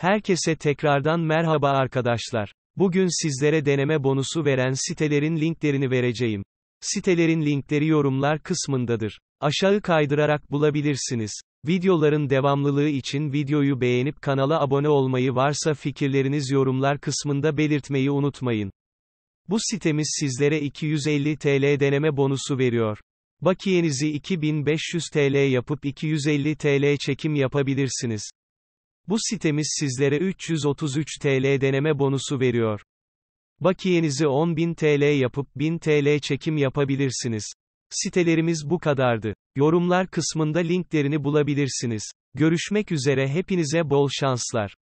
Herkese tekrardan merhaba arkadaşlar. Bugün sizlere deneme bonusu veren sitelerin linklerini vereceğim. Sitelerin linkleri yorumlar kısmındadır. Aşağı kaydırarak bulabilirsiniz. Videoların devamlılığı için videoyu beğenip kanala abone olmayı varsa fikirleriniz yorumlar kısmında belirtmeyi unutmayın. Bu sitemiz sizlere 250 TL deneme bonusu veriyor. Bakiyenizi 2500 TL yapıp 250 TL çekim yapabilirsiniz. Bu sitemiz sizlere 333 TL deneme bonusu veriyor. Bakiyenizi 10.000 TL yapıp 1000 TL çekim yapabilirsiniz. Sitelerimiz bu kadardı. Yorumlar kısmında linklerini bulabilirsiniz. Görüşmek üzere hepinize bol şanslar.